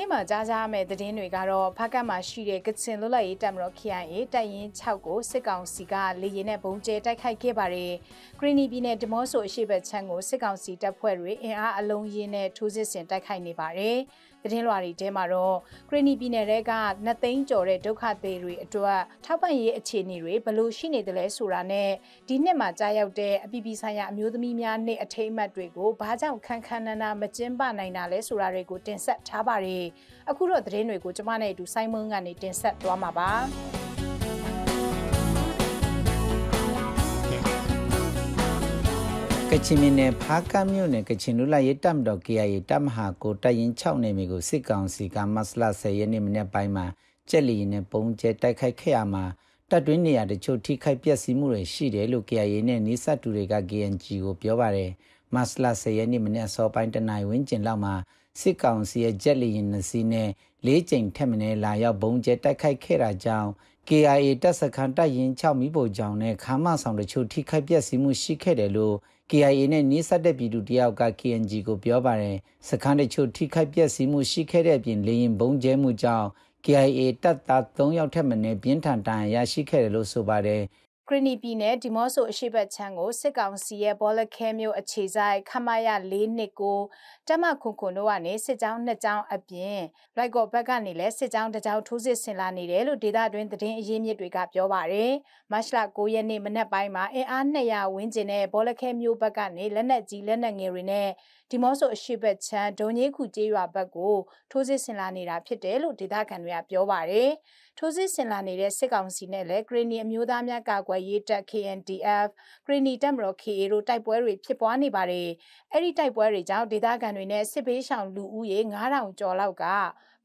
နေ့မှာကြားကြရမယ့်သတင်းတွေကတော့ဖားကတ်မှာရှိတဲ့ကချင်လွတ်လပ်ရေးတပ်မတော် KIA တပ်ရင်း6ကိုစစ်ကောင်စီကလေရင်နဲ့ဘုံကျဲတိုက်ခိုက်ခဲ့ပါတယ်။ဂရင်းနီပြည်နယ်ဒမောဆိုအရှိတ်ဘက်ခြမ်းကိုစစ်ကောင်စီတပ်ဖွဲ့တွေအင်အားအလုံးရင်းနဲ့ထိုးစစ်ဆင်တိုက်ခိုက်နေပါတယ်။သတင်းလွှာတွေထဲမှာတော့ခရနီပြည်နယ်တဲကနှစ်သိန်းကျော်တဲ့ဒုက္ခသည်တွေအတွက်ထောက်ပံ့ရေးအခြေအနေတွေဘယ်လိုရှိနေသလဲဆိုတာနဲ့ဒီနှစ်မှာကြားရောက်တဲ့အပြည်ပြည်ဆိုင်ရာအမျိုးသမီးများနေ့အထိမ်းအမှတ်တွေကိုဘာကြောင့်ခန်းခန်းနာနာမကျင်းပနိုင်တာလဲဆိုတာတွေကိုတင်ဆက်ထားပါတယ်အခုတော့သတင်းတွေကိုကျမနဲ့အတူဆိုင်းမွန်းကနေတင်ဆက်သွားမှာပါကချင်ပြည်နယ်ဖားကမ်းမြို့နယ်ကချင်လူလာရေးတပ်မတော် KIA တပ်မဟာကိုတပ်ရင်း6နယ်မြေကိုစစ်ကောင်စီကမတ်လ10ရက်နေ့မနေ့ပိုင်းမှာကြက်လီရင်နဲ့ပုံကျဲတိုက်ခိုက်ခဲ့ရမှာတပ်တွင်းနေရာတချို့ထိခိုက်ပျက်စီးမှုတွေရှိတယ်လို့ KIA နဲ့နေဆက်တူတွေက KNG ကိုပြောပါတယ်မတ်လ10ရက်နေ့မနေ့စောပိုင်းတနင်္ဝင်းကျင်လောက်မှာစစ်ကောင်စီရဲ့ဂျက်လီရင်နှစီးနဲ့၄ကြိမ်ထက်မနည်းလာရောက်ဘုံကျဲတိုက်ခိုက်ခဲ့တာကြောင့် KIA တပ်စခန်းတိုက်ရင်6မိဖို့ကြောင့်နဲ့ခမ်းမဆောင်တချို့ထိခိုက်ပျက်စီးမှုရှိခဲ့တယ်လို့ KIA နဲ့နီးစပ်တဲ့ပြည်သူတယောက်က KNG ကိုပြောပါတယ်စခန်းတချို့ထိခိုက်ပျက်စီးမှုရှိခဲ့တဲ့အပြင်လေရင်ဘုံကျဲမှုကြောင့် KIA တပ်သား3ယောက်ထက်မနည်းပြင်းထန်ဒဏ်ရာရရှိခဲ့တယ်လို့ဆိုပါတယ်ခရနီပြည်နယ်ဒီမော့ဆိုအရှိတ်ချမ်းကိုစစ်ကောင်စီရဲ့ဘောလခဲမျိုးအခြေဆိုင်ခမရ၄နှစ်ကိုတမခွန်ခွန်တို့ကနေစစ်ကြောင်းနှစ်ကြောင်းအပြင်လိုက်ကော့ဘက်ကနေလည်းစစ်ကြောင်းတစ်ကြောင်းထိုးစစ်ဆင်လာနေတယ်လို့ဒေသတွင်းသတင်းအရင်းမြစ်တွေကပြောပါတယ်။မတ်လ9ရက်နေ့မနက်ပိုင်းမှာအင်အား200ဝန်းကျင်နဲ့ဘောလခဲမျိုးဘက်ကနေလက်နက်ကြီးလက်နက်ငယ်တွေနဲ့ဒီမော့ဆိုအရှိဘက်ချမ်းဒုံကြီးခုကျေးရွာဘက်ကိုထိုးစစ်ဆင်လာနေတာဖြစ်တယ်လို့ဒေသခံတွေကပြောပါတယ်။ထိုးစစ်ဆင်လာနေတဲ့စစ်ကောင်စီနဲ့လည်းဂရီနီအမျိုးသားများကာကွယ်ရေးတပ် KNDF ဂရီနီတပ်မတော် KA တို့တိုက်ပွဲတွေဖြစ်ပွားနေပါတယ်။အဲ့ဒီတိုက်ပွဲတွေကြောင့်ဒေသခံတွေနဲ့စစ်ဘေးရှောင်လူဦးရေ9000ကျော်လောက်က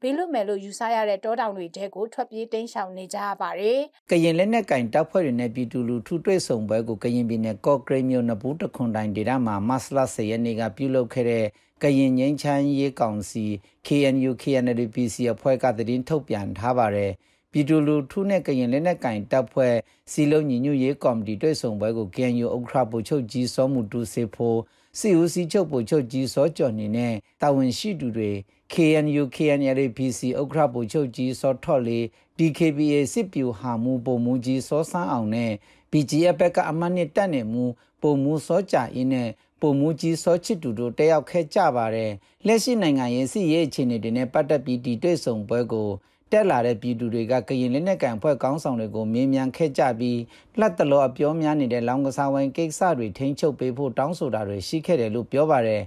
ဘေးလွတ်မယ်လို့ယူဆရတဲ့တောတောင်တွေထဲကိုထွက်ပြေးတိမ်းရှောင်နေကြရပါတယ်။ကရင်လက်နက်ကင်တပ်ဖွဲ့တွေနဲ့ပြည်သူလူထုတွေ့ဆုံပွဲကိုကရင်ပြည်နယ်ကော့ဂရိတ်မြို့နဘူးတခွန်တိုင်ဒေသမှာမတ်လ10ရက်နေ့ကပြုလုပ်ခဲ့တဲ့ကရင်ငင်းချမ်းရေးကောင်စီ KNU KNDPC အဖွဲ့ကသတင်းထုတ်ပြန်ထားပါတယ်။ပြည်သူလူထုနဲ့ကရင်လက်နက်ကင်တပ်ဖွဲ့စီလုံးညီညွတ်ရေးကော်မတီတွေ့ဆုံပွဲကို KNU ဥက္ကဋ္ဌဗိုလ်ချုပ်ကြီးစောမှုတူစေဖို့စီဦးစီချုပ်ပို့ချုပ်ကြီးစောကျော်နေနဲ့တာဝန်ရှိသူတွေ KNU KNLA PC ဥက္ကဋ္ဌပို့ချုပ်ကြီးစောထော့လေး PKPA စစ်ပြူဟာမူပုံမူကြီးစောစန်းအောင်နဲ့ BGF ဘက်ကအမှတ်နဲ့တက်နေမူပုံမူစောကြအင်းနဲ့ပုံမူကြီးစောချစ်တူတို့တက်ရောက်ခဲ့ကြပါတယ်လက်ရှိနိုင်ငံရေးစစ်ရေးအခြေအနေတွေနဲ့ပတ်သက်ပြီးဒီတွေ့ဆုံပွဲကိုတက်လာတဲ့ပြည်သူတွေကကရင်လက်နက်ကင်ဖွဲ့ကောင်းဆောင်တွေကိုမြင်းမြန်ခဲ့ကြပြီးလက်တလောအပြောများနေတဲ့လောင်ကစားဝိုင်းကိစ္စတွေထိန်းချုပ်ပေးဖို့တောင်းဆိုတာတွေရှိခဲ့တယ်လို့ပြောပါတယ်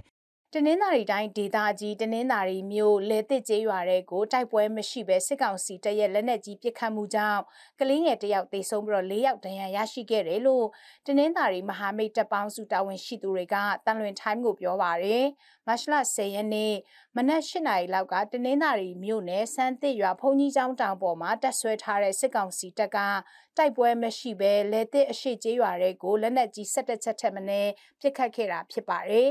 တနင်္သာရီတိုင်းဒေသကြီးတနင်္သာရီမြို့လေသစ်ကျေးရွာတဲ့ကိုတိုက်ပွဲမရှိဘဲစစ်ကောင်စီတပ်ရဲ့လက်နက်ကြီးပစ်ခတ်မှုကြောင့်ကလေးငယ်တစ်ယောက်သေဆုံးပြီးတော့၄ယောက်ဒဏ်ရာရရှိခဲ့တယ်လို့တနင်္သာရီမဟာမိတ်တပ်ပေါင်းစုတာဝန်ရှိသူတွေကတန်လွင် time ကိုပြောပါရယ်မတ်လ10ရက်နေ့မနက်၈နာရီလောက်ကတနင်္သာရီမြို့နယ်စမ်းသစ်ရွာဘုံကြီးကျောင်းတောင်ပေါ်မှာတပ်ဆွဲထားတဲ့စစ်ကောင်စီတပ်ကတိုက်ပွဲမရှိဘဲလေသစ်အရှိကျေးရွာတဲ့ကိုလက်နက်ကြီး၁၁ချက်ထက်မနည်းပစ်ခတ်ခဲ့တာဖြစ်ပါတယ်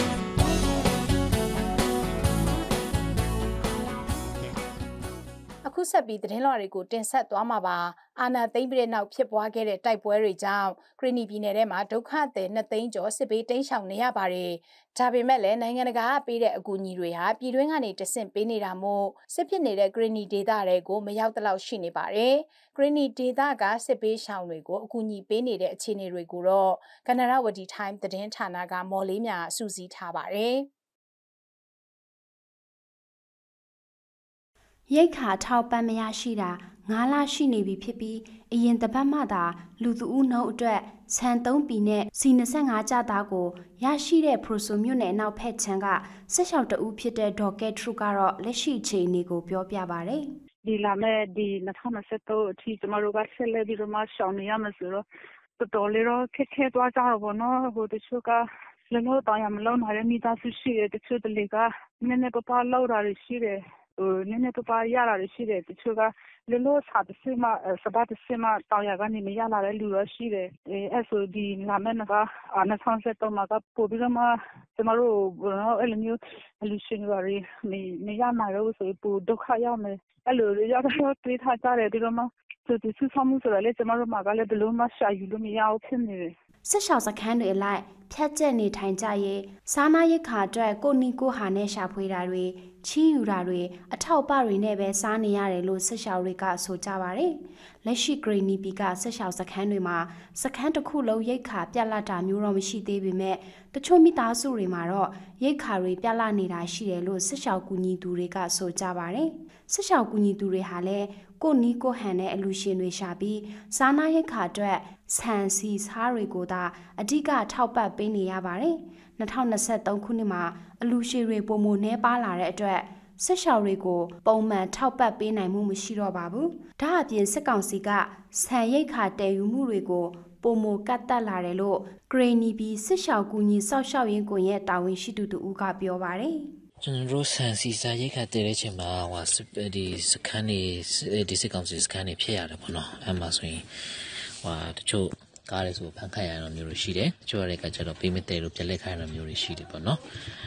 ။ခုဆက်ပြီးသတင်းလွှာတွေကိုတင်ဆက်သွားမှာပါအာဏာသိမ်းပြီးတဲ့နောက်ဖြစ်ပွားခဲ့တဲ့တိုက်ပွဲတွေကြောင့်ခရီးနီပြည်နယ်ထဲမှာဒုက္ခသည်နှစ်သိန်းကျော်စစ်ဘေးတိမ်းရှောင်နေရပါတယ်ဒါပေမဲ့လည်းနိုင်ငံတကာကပေးတဲ့အကူအညီတွေဟာပြည်တွင်းကနေတဆင့်ပေးနေတာမို့စစ်ဖြစ်နေတဲ့ခရီးနီဒေသတွေကိုမရောက်တော့လောက်ရှိနေပါတယ်ခရီးနီဒေသကစစ်ဘေးရှောင်တွေကိုအကူအညီပေးနေတဲ့အခြေအနေတွေကိုတော့ကနရဝတီတိုင်းသတင်းဌာနကမော်လေးမြအစူးစီးထားပါတယ်။ရိတ်ခါထောက်ပံ့မရရှိတာ9လရှိနေပြီဖြစ်ပြီးအရင်တပတ်မှသာလူသူဦးနှုံးအတွက်ဆန်3ပီနဲ့စီ25ကြသားကိုရရှိတဲ့ပရိုဆိုမြို့နယ်နောက်ဖက်ခြမ်းကဆက်လျှောက်တူဖြစ်တဲ့ဒေါ်ကဲထရူကတော့လက်ရှိအခြေအနေကိုပြောပြပါဗျ။ဒီလာမဲ့ဒီ2023အထိကျမတို့ကဆက်လက်ပြီးတော့မှရှောင်နေရမှာဆိုတော့တော်တော်လေးတော့ခက်ခဲသွားကြတော့ဗောနော်ဟိုတချို့ကလည်းတော့တောင်ရမလုံးနိုင်တဲ့မိသားစုရှိတယ်တချို့တလေကနည်းနည်းပပလောက်တာတွေရှိတယ်နည်းနည်းပါးပါးရတာတွေရှိတယ်။တချို့ကလောလောဆယ်တဆင့်မှစပါးတဆင့်မှတောင်ယာကနေမရလာတဲ့လူတော့ရှိတယ်။အဲဆိုဒီလာမယ့်၂၀၂၃မှာကပိုပြီးတော့မှကျမတို့ကိုအဲလိုမျိုးအလှူရှင်တွေဘာတွေမရနိုင်တော့ဘူးဆိုရင်ပိုဒုက္ခရောက်မယ်။အဲလိုရောက်တော့တွေးထားကြတယ်။ပြီးတော့မှကြိုတင်စုဆောင်းမှုဆိုတာလည်းကျမတို့မှာကလည်းဘယ်လိုမှရှာယူလို့မရဘူးဖြစ်နေတယ်စစ်ရှောင်စခန်းတွေအလိုက်ဖြတ်ကျက်နေထိုင်ကြရေးစားနာရိတ်ခါအတွက်ကိုနီကိုဟာနဲ့ရှာဖွေတာတွေချီးယူတာတွေအထောက်ပတွေနဲ့ပဲစားနေရတယ်လို့စစ်ရှောင်တွေကဆိုကြပါတယ်။လက်ရှိဂရီနီပီကစစ်ရှောင်စခန်းတွေမှာစခန်းတစ်ခုလုံးရိတ်ခါပြတ်လတ်တာမျိုးတော့မရှိသေးပေမဲ့တချို့မိသားစုတွေမှာတော့ရိတ်ခါတွေပြတ်လတ်နေတာရှိတယ်လို့စစ်ရှောင်ကူညီသူတွေက ဆိုကြပါတယ်။စစ်ရှောင်ကူညီသူတွေဟာလည်းကိုနီးကိုဟန်တဲ့အလူရှင်တွေရှာပြီးစားနာရိတ်ခါအတွက်ဆန်စီစားတွေကိုသာအဓိကထောက်ပံ့ပေးနေရပါတယ်။2023ခုနှစ်မှာအလူရှင်တွေပုံမနှဲပါလာတဲ့အတွက်စစ်ရှောင်တွေကိုပုံမှန်ထောက်ပံ့ပေးနိုင်မှုမရှိတော့ပါဘူး။ဒါအပြင်စစ်ကောင်စီကဆန်ရိတ်ခါတည်ယူမှုတွေကိုပုံမကတ်တက်လာတယ်လို့ဂရေနီဘီစစ်ရှောင်ကူညီဆောက်ရှောက်ရင်းကွန်ရဲ့တာဝန်ရှိသူတူဦးကပြောပါတယ်။ကျွန်တော်တို့ဆန်စီစာရိတ်ခတ်တည်တဲ့ချိန်မှာဟိုစဒီစကန်နေဒီစကောင်စီစကန်နေဖြစ်ရတယ်ပေါ့နော်အဲ့မှာဆိုရင်ဟိုတချို့ကားတွေဆိုဖန်ခတ်ရတာမျိုးတွေရှိတယ်တချို့တွေကကျတော့ပေးမတည်လို့ပြက်လက်ခိုင်းတာမျိုးတွေရှိတယ်ပေါ့နော်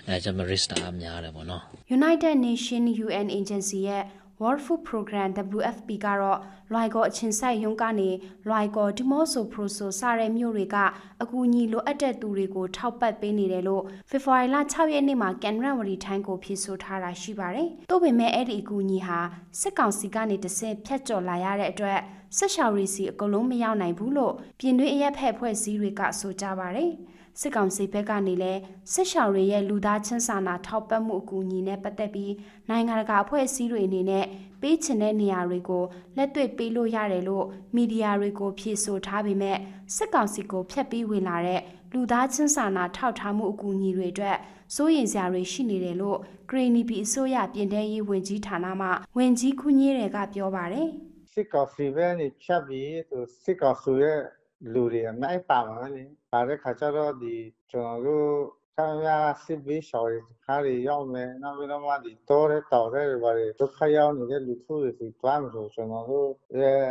အဲကျွန်တော် risk တာများတယ်ပေါ့နော် United Nation UN Agency ရဲ့ World Food Program WFP ကတော့လွိုင်ကော်အချင်းဆိုင်ရုံးကနေလွိုင်ကော်ဒီမော့ဆိုပရိုဆိုစတဲ့မြို့တွေကအကူအညီလိုအပ်တဲ့သူတွေကိုထောက်ပံ့ပေးနေတယ်လို့ဖေဖော်ဝါရီလ6ရက်နေ့မှာကန်ရန်ဝရီထိုင်းကိုဖြေဆိုထားတာရှိပါတယ်။သို့ပေမဲ့အဲ့ဒီအကူအညီဟာစစ်ကောင်စီကနေတဆင့်ဖြတ်ကျော်လာရတဲ့အတွက်ဆက်ရှော်ရီစီအကုန်လုံးမရောက်နိုင်ဘူးလို့ပြည်တွင်းအရက်ဖက်ဖွဲ့စည်းတွေကဆိုကြပါတယ်။စစ်ကောင်စီဘက်ကနေလည်းစစ်ရှောင်တွေရဲ့လူသားချင်းစာနာထောက်ပံ့မှုအကူအညီနဲ့ပတ်သက်ပြီးနိုင်ငံတကာအဖွဲ့အစည်းတွေအနေနဲ့ပေးချင်တဲ့နေရာတွေကိုလက်တွေ့ပေးလို့ရတယ်လို့မီဒီယာတွေကိုဖြေဆိုထားပေမဲ့စစ်ကောင်စီကိုဖျက်ပြီးဝင်လာတဲ့လူသားချင်းစာနာထောက်ထားမှုအကူအညီတွေအတွက်စိုးရိမ်စရာတွေရှိနေတယ်လို့ဂရီနီပီအစိုးရပြည်ထရေးဝန်ကြီးဌာနမှဝန်ကြီးခုညင်းတွေကပြောပါတယ်စစ်ကောင်စီဘက်နေဖြတ်ပြီးသူစစ်ကောင်စီရဲ့လူတွေအများကြီးပါမှာလေပါတဲ့ခါကျတော့ဒီကျွန်တော်တို့ဆံရစစ်ဘေးရှောင်တွေခါတွေရောက်မယ်နောက်ပြီးတော့မှဒီတော်တဲ့တော်တဲ့တွေပါတွေဒုက္ခရောက်နေတဲ့လူထုတွေစီတွားမှာဆိုကျွန်တော်တို့ရဲ့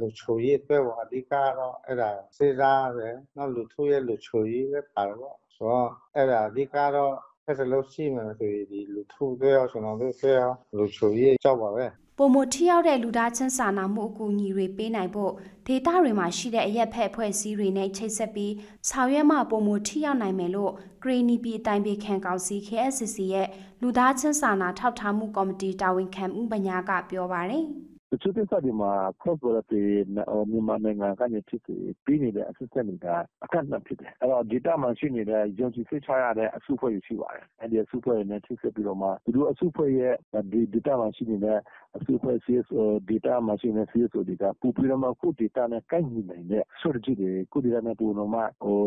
လူချိုရေးအတွက်ဟာအဓိကတော့အဲ့ဒါစေစားပဲနောက်လူထုရဲ့လူချိုရေးပဲပါတော့ဆိုတော့အဲ့ဒါအဓိကတော့ဖက်စလို့ရှိမှဆိုရင်ဒီလူထုတွေရောကျွန်တော်တို့တွေရောလူချိုရေးကြောက်ပါပဲပုံမထီရောက်တဲ့လူသားချင်းစာနာမှုအကူအညီတွေပေးနိုင်ဖို့ဒေသတွေမှာရှိတဲ့အရက်ဖက်အဖွဲ့အစည်းတွေနဲ့ချိတ်ဆက်ပြီးဆောင်ရွက်မှပုံမထီရောက်နိုင်မယ်လို့ဂရီနီပြည်တိုင်ပြည်ခံကောင်စီ KSCC ရဲ့လူသားချင်းစာနာထောက်ထားမှုကော်မတီတာဝန်ခံဦးပညာကပြောပါတယ်။တချို့ကိစ္စတွေမှာ Cross Border တွေမြန်မာနိုင်ငံကနေဖြစ်စေပေးနေတဲ့ Assistance တွေကအကန့်အသတ်ဖြစ်တယ်။အဲဒီတော့ဒေသမှာရှိနေတဲ့ယုံကြည်စိတ်ချရတဲ့အစုအဖွဲ့တွေရှိပါတယ်။အဲဒီအစုအဖွဲ့တွေနဲ့ချိတ်ဆက်ပြီးတော့မှသူတို့အစုအဖွဲ့ရဲ့ဒေသမှာရှိနေတဲ့အစုအဖွဲ့ CSO ဒေသမှာရှိနေတဲ့ CSO တွေကပိုပြီးတော့မှကိုယ့်ဒေသနဲ့ကိုက်ညီနိုင်တဲ့ Strategy တွေကိုယ့်ဒေသနဲ့ပိုပြီးတော့မှ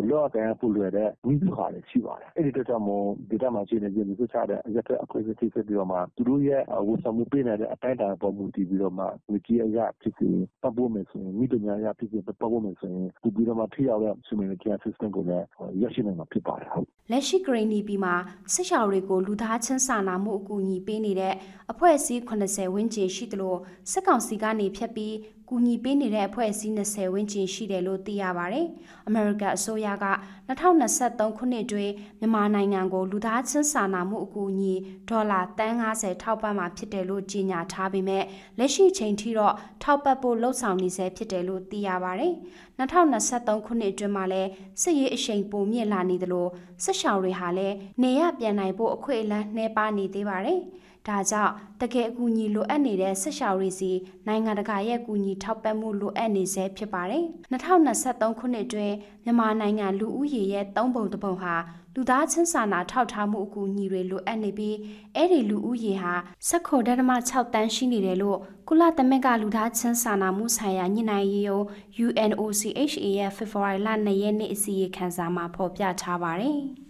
လုပ်ရကိုင်ရဖို့လွယ်တဲ့နည်းဗျူဟာတွေရှိပါတယ်။အဲဒီအတွက်ကြောင့်မို့ဒေသမှာရှိတဲ့ယုံကြည်စိတ်ချရတဲ့အရပ်ဘက်အဖွဲ့အစည်းနဲ့ချိတ်ဆက်ပြီးတော့မှသူတို့ရဲ့ဝန်ဆောင်မှုပေးနိုင်တဲ့အတိုင်းအတာအပေါ်မူတည်ပြီးတော့မှငွေကြေးအရဖြစ်စေ၊ပံ့ပိုးမယ်ဆိုရင်နည်းပညာအရဖြစ်စေပံ့ပိုးမယ်ဆိုရင်ပိုပြီးတော့မှထိရောက်တဲ့ Humanitarian Assistance ကိုလည်းရရှိနိုင်မှာဖြစ်ပါတယ်။”လက်ရှိကရင်နီပြည်မှာစစ်ရှောင်တွေကိုလူသားချင်းစာနာမှုအကူအညီပေးနေတဲ့အဖွဲ့အစည်း၇၀ဝန်းကျင်ရှိသလိုစစ်ကောင်စီကနေဖြတ်ပြီးကူညီပေးနေတဲ့အဖွဲ့အစည်း20ဝန်းကျင်ရှိတယ်လို့သိရပါတယ်။ America အစိုးရက2023ခုနှစ်တွင်မြန်မာနိုင်ငံကိုလူသားချင်းစာနာမှုအကူအညီဒေါ်လာ350ထောက်ပံ့မှာဖြစ်တယ်လို့ကြေညာထားပေမဲ့လက်ရှိချိန်ထိတော့ထောက်ပံ့ဖို့လှုံ့ဆော်နေဆဲဖြစ်တယ်လို့သိရပါတယ်။2023ခုနှစ်အတွင်းမှာလည်းစစ်ရေးအရှိန်ပိုမြင့်လာနေသလိုစစ်ရှောင်တွေဟာလည်းနေရပြန်နိုင်ဖို့အခွင့်အလမ်းနှဲပါနေသေးပါတယ်။ဒါကြောင့်တကယ်အကူအညီလိုအပ်နေတဲ့ဆက်ရှောင်တွေစီနိုင်ငံတကာရဲ့ကူညီထောက်ပံ့မှုလိုအပ်နေဆဲဖြစ်ပါတယ်။2023ခုနှစ်အတွင်းမြန်မာနိုင်ငံလူဦးရေရဲ့၃ပုံတစ်ပုံဟာလူသားချင်းစာနာထောက်ထားမှုအကူအညီတွေလိုအပ်နေပြီးအဲ့ဒီလူဦးရေဟာ16.6တန်းရှိနေတယ်လို့ကုလသမဂ္ဂလူသားချင်းစာနာမှုဆိုင်ရာညှိနှိုင်းရေးရုံး UNOCHA ရဲ့ February လ2ရက်နေ့အစည်းအဝေးခန်းစာမှာဖော်ပြထားပါတယ်။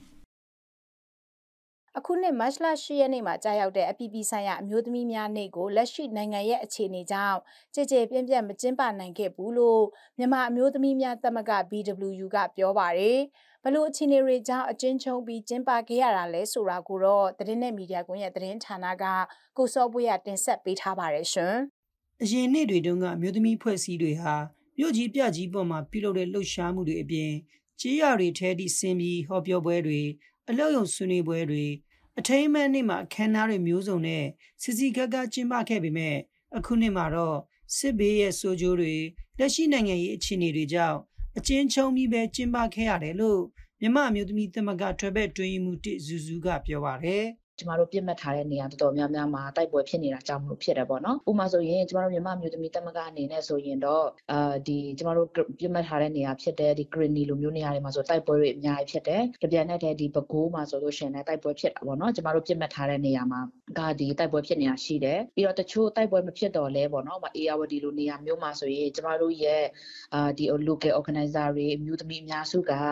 အခုနှစ်မတ်လ10ရက်နေ့မှာကြာရောက်တဲ့အပြည်ပြည်ဆိုင်ရာအမျိုးသမီးများနေ့ကိုလက်ရှိနိုင်ငံရဲ့အခြေအနေကြောင့်ကြေကြေပြန့်ပြန့်မကျင်းပနိုင်ခဲ့ဘူးလို့မြန်မာအမျိုးသမီးများသမဂ္ဂ BWU ကပြောပါတယ်။ဘလို့အခြေအနေတွေကြောင့်အကျဉ်းချုပ်ပြီးကျင်းပခဲ့ရတာလဲဆိုတာကိုတော့သတင်းနဲ့မီဒီယာကွန်ရဲ့သတင်းဌာနကကိုစောပွေရတင်ဆက်ပေးထားပါတယ်ရှင်။အရင်နေ့တွေတုန်းကအမျိုးသမီးဖွဲ့စည်းတွေဟာမြို့ကြီးပြကြီးပေါ်မှာပြုလုပ်တဲ့လှုပ်ရှားမှုတွေအပြင်ကြေးရတွေထဲထိဆင်းပြီးဟောပြောပွဲတွေအလောက်ယုံဆွေးနွေးပွဲတွေအထိမ်းအမှတ်နေ့မှာခမ်းနားတွေမျိုးစုံနဲ့စစ်စီကကကျင်းပခဲ့ပေမဲ့အခုနှစ်မှာတော့စစ်ဘေးရဲ့ဆိုးကျိုးတွေလက်ရှိနိုင်ငံရေးအခြေအနေတွေကြောင့်အချင်းချုံပြီးပဲကျင်းပခဲ့ရတယ်လို့မြမအမျိုးသမီးသမဂ္ဂထွေဘက်တွင်မှုတဇူဇူကပြောပါတယ်။ကျမတို့ပြစ်မှတ်ထားတဲ့နေရာတော်တော်များများမှာတိုက်ပွဲဖြစ်နေတာကြောင့်မလို့ဖြစ်တယ်ပေါ့နော်။ဥပမာဆိုရင်ကျမတို့မြန်မာမျိုးသမီးတမကအနေနဲ့ဆိုရင်တော့အာဒီကျမတို့ပြစ်မှတ်ထားတဲ့နေရာဖြစ်တဲ့ဒီ Greeny လိုမျိုးနေရာတွေမှာဆိုတိုက်ပွဲတွေအများကြီးဖြစ်တယ်။ကြပြန်တဲ့ဒီပဲခူးမှာဆိုလို့ရှိရင်လည်းတိုက်ပွဲဖြစ်တာပေါ့နော်။ကျမတို့ပြစ်မှတ်ထားတဲ့နေရာမှာကဒီတိုက်ပွဲဖြစ်နေတာရှိတယ်ပြီးတော့တချို့တိုက်ပွဲမဖြစ်တော့လဲပေါ့နော်ဟိုအေယာဝတီလိုနေရာမျိုးမှာဆိုရင်ကျမတို့ရဲ့အာဒီ local organizer တွေအမျိုးသမီးအများစုကအာ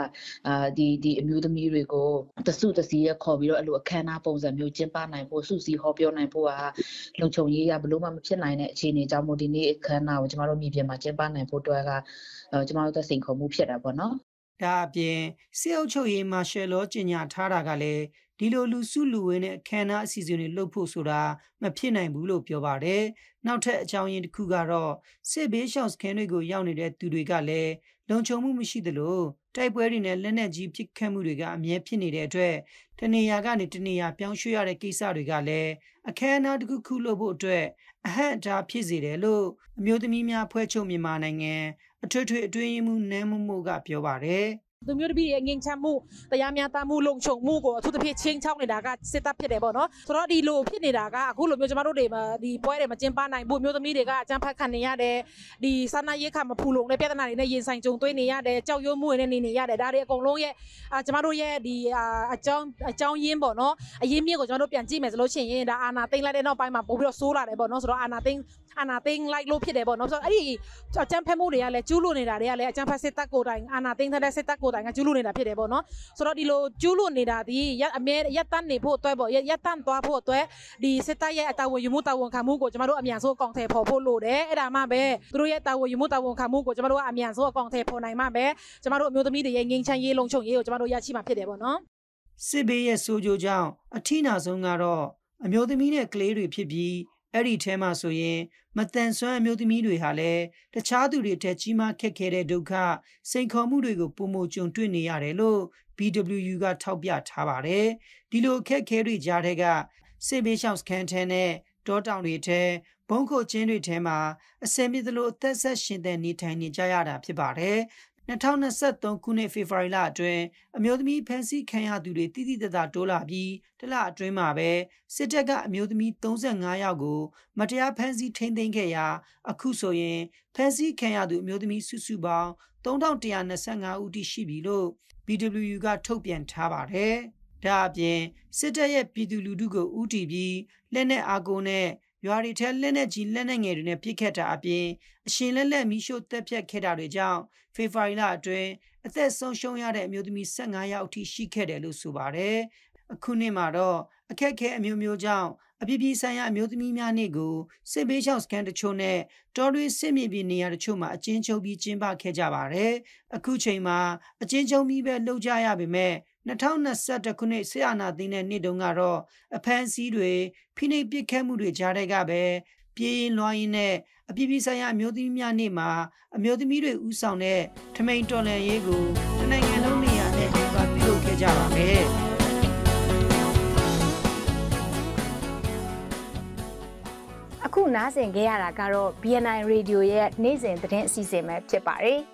ဒီဒီအမျိုးသမီးတွေကိုတစုတစည်းရခေါ်ပြီးတော့အဲ့လိုအခမ်းအနားပုံစံမျိုးကျင်းပနိုင်ဖို့စုစည်းဟောပြောနိုင်ဖို့ဟာလုံခြုံရေးရဘလို့မှမဖြစ်နိုင်တဲ့အခြေအနေကြောင့်မို့ဒီနေ့အခမ်းအနားကိုကျမတို့မြေပြင်မှာကျင်းပနိုင်ဖို့အတွက်ကကျမတို့သက်စိန်ခေါ်မှုဖြစ်တာပေါ့နော်ဒါအပြင်စစ်အုပ်ချုပ်ရေးမှာရှယ်လောကျင်ညာထားတာကလည်းဒီလိုလူစုလူဝေးနဲ့အခမ်းအနားအစီအစဉ်တွေလုပ်ဖို့ဆိုတာမဖြစ်နိုင်ဘူးလို့ပြောပါတယ်။နောက်ထပ်အကြောင်းရင်းတစ်ခုကတော့စစ်ဘေးရှောင်စခန်းတွေကိုရောက်နေတဲ့သူတွေကလည်းလုံခြုံမှုမရှိသလိုတိုက်ပွဲတွေနဲ့လက်နက်ကြီးပစ်ခတ်မှုတွေကအမြဲဖြစ်နေတဲ့အတွက်တနေရာကနေတနေရာပြောင်းရွှေ့ရတဲ့ကိစ္စတွေကလည်းအခမ်းအနားတစ်ခုခုလုပ်ဖို့အတွက်အဟန့်အတားဖြစ်စေတယ်လို့အမျိုးသမီးများဖွဲ့ချုပ်မြန်မာနိုင်ငံအထွေထွေအတွင်းရေးမှူးနန်းမမို့ကပြောပါတယ်။သူမျိုးတပည့်ရဲ့ငင်ချမ်းမှုတရားမျှတမှုလုံခြုံမှုကိုအထူးသဖြင့်ချင်းချောက်နေတာကစစ်တပ်ဖြစ်တယ်ပေါ့နော်ဆိုတော့ဒီလိုဖြစ်နေတာကအခုလိုမျိုးကျမတို့တွေဒီပွဲတွေမကျင်းပနိုင်ဘူးမျိုးသမီးတွေကအကြမ်းဖက်ခံနေရတယ်ဒီစာနာရေးခါမဖူလုံတဲ့ပြဿနာတွေနဲ့ရင်ဆိုင်ကြုံတွေ့နေရတယ်ကြောက်ရွံ့မှုတွေနဲ့နေနေရတယ်ဒါတွေအကုန်လုံးရဲ့ကျမတို့ရဲ့ဒီအကြောင်းအကြောင်းရင်းပေါ့နော်အရင်းမြစ်ကိုကျမတို့ပြန်ကြည့်မယ်ဆိုလို့ရှိရင်ဒါအာနာသိမ့်လိုက်တဲ့နောက်ပိုင်းမှာပို့ပြီးတော့ဆိုးလာတယ်ပေါ့နော်ဆိုတော့အာနာသိမ့်အာနာသိန်းလိုက်လို့ဖြစ်တယ်ပေါ့နော်ဆိုတော့အဲ့ဒီအကြမ်းဖက်မှုတွေကလည်းကျူးလွန်နေတာတွေကလည်းအကြမ်းဖက်စစ်တပ်ကိုယ်တိုင်အာနာသိန်းထက်တဲ့စစ်တပ်ကိုယ်တိုင်ကကျူးလွန်နေတာဖြစ်တယ်ပေါ့နော်ဆိုတော့ဒီလိုကျူးလွန်နေတာဒီရအမဲရက်တန်းနေဖို့အတွက်ပေါ့ရက်တန်းသွားဖို့အတွက်ဒီစစ်တပ်ရဲ့အတာဝန်ယူမှုတာဝန်ခံမှုကိုကျမတို့အမြန်ဆုံးအကောင့်ထဲပေါ်ဖို့လိုတယ်အဲ့ဒါမှပဲသူတို့ရဲ့တာဝန်ယူမှုတာဝန်ခံမှုကိုကျမတို့ကအမြန်ဆုံးအကောင့်ထဲပေါ်နိုင်မှပဲကျမတို့အမျိုးသမီးတွေရဲ့ငင်းချမ်းရေးလုံခြုံရေးကိုကျမတို့ရရှိမှာဖြစ်တယ်ပေါ့နော်စစ်ဘေးရဲ့ဆိုးကျိုးကြောင့်အထီးနာဆုံးကတော့အမျိုးသမီးနဲ့ကလေးတွေဖြစ်ပြီးအဲ့ဒီထဲမှာဆိုရင်မတန်ဆွမ်းအမျိုးသမီးတွေဟာလည်းတခြားသူတွေထက်ကြီးမားခက်ခဲတဲ့ဒုက္ခစိန်ခေါ်မှုတွေကိုပုံမကြုံတွေ့နေရတယ်လို့ BWU ကထောက်ပြထားပါတယ်ဒီလိုခက်ခဲတွေကြားထဲကစေဘေးရှောင်စကန်ထဲနဲ့တောတောင်တွေထဲဘုံခုချင်းတွေထဲမှာအစင်မြစ်လိုအသက်ဆက်ရှင်တဲ့နေထိုင်နေကြရတာဖြစ်ပါတယ်2023ခုနှစ်ဖေဖော်ဝါရီလအတွင်းအမျိုးသမီးဖမ်းဆီးခံရသူတွေတိတိတသာ တိုးလာပြီးတလအတွင်းမှာပဲစစ်တပ်ကအမျိုးသမီး35ယောက်ကိုမတရားဖမ်းဆီးထိန်းသိမ်းခဲ့ရာ အခုဆိုရင်ဖမ်းဆီးခံရသူအမျိုးသမီးစုစုပေါင်း3125ဦးတိရှိပြီလို့ BWU ကထုတ်ပြန်ထားပါတယ်။ဒါအပြင်စစ်တပ်ရဲ့ပြည်သူလူထုကိုဥတီပြီးလက်နက်အားကိုနဲ့ရွာတွေထဲလက်နက်ကြီးလက်နက်ငယ်တွေနဲ့ပစ်ခတ်တာအပြင်အရှင်လက်လက်မိရှို့တက်ဖြတ်ခဲ့တာတွေကြောင့်ဖေဖော်ဝါရီလအတွင်းအသက်ဆုံးရှုံးရတဲ့အမျိုးသမီး15ယောက်အထိရှိခဲ့တယ်လို့ဆိုပါတယ်အခုနှစ်မှာတော့အခက်အခဲအမျိုးမျိုးကြောင့်အပြည့်ပြည့်ဆိုင်ရာအမျိုးသမီးများနေ့ကိုစစ်ဘေးရှောင်စခန်းတချို့နဲ့တော်တွင်းစစ်မြေပြင်နေရာတချို့မှာအကျဉ်းချုပ်ပြီးကျင်းပခဲ့ကြပါတယ်။အခုချိန်မှာအကျဉ်းချုပ်ပြီးပဲလှုပ်ကြရပေမဲ့2021ခုနှစ်ဆရာနာသိတဲ့နှစ်တုန်းကတော့အဖမ်းဆီးတွေဖိနှိပ်ပစ်ခတ်မှုတွေကြားတဲ့ကပဲပြေးရင်လွှားရင်နဲ့အပြည့်ပြည့်ဆိုင်ရာအမျိုးသမီးများနေ့မှာအမျိုးသမီးတွေဥဆောင်တဲ့ထမိန်တော်လှန်ရေးကိုနိုင်ငံလုံးနေရာနဲ့ဒီပါပြုလုပ်ခဲ့ကြပါမယ်။ခုနားဆင်ခဲ့ရတာကတော့ BNI Radio ရဲ့နေ့စဉ်သတင်းအစီအစဉ်ပဲဖြစ်ပါတယ်။